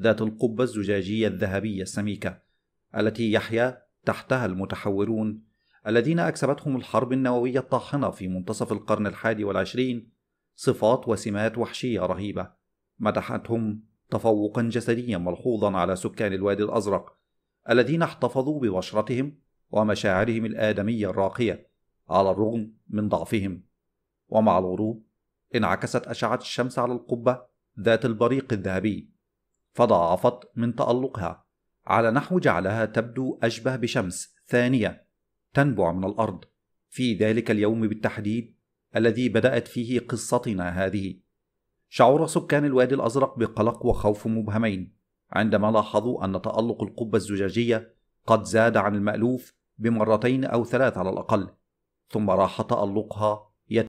ذات القبة الزجاجية الذهبية السميكة التي يحيا تحتها المتحورون الذين أكسبتهم الحرب النووية الطاحنة في منتصف القرن الحادي والعشرين صفات وسمات وحشية رهيبة مدحتهم تفوقا جسديا ملحوظا على سكان الوادي الأزرق الذين احتفظوا ببشرتهم ومشاعرهم الآدمية الراقية على الرغم من ضعفهم ومع الغروب انعكست أشعة الشمس على القبة ذات البريق الذهبي فضاعفت من تألقها على نحو جعلها تبدو أشبه بشمس ثانية تنبع من الأرض في ذلك اليوم بالتحديد الذي بدأت فيه قصتنا هذه شعر سكان الوادي الأزرق بقلق وخوف مبهمين عندما لاحظوا أن تألق القبة الزجاجية قد زاد عن المألوف بمرتين أو ثلاث على الأقل ثم راح تألقها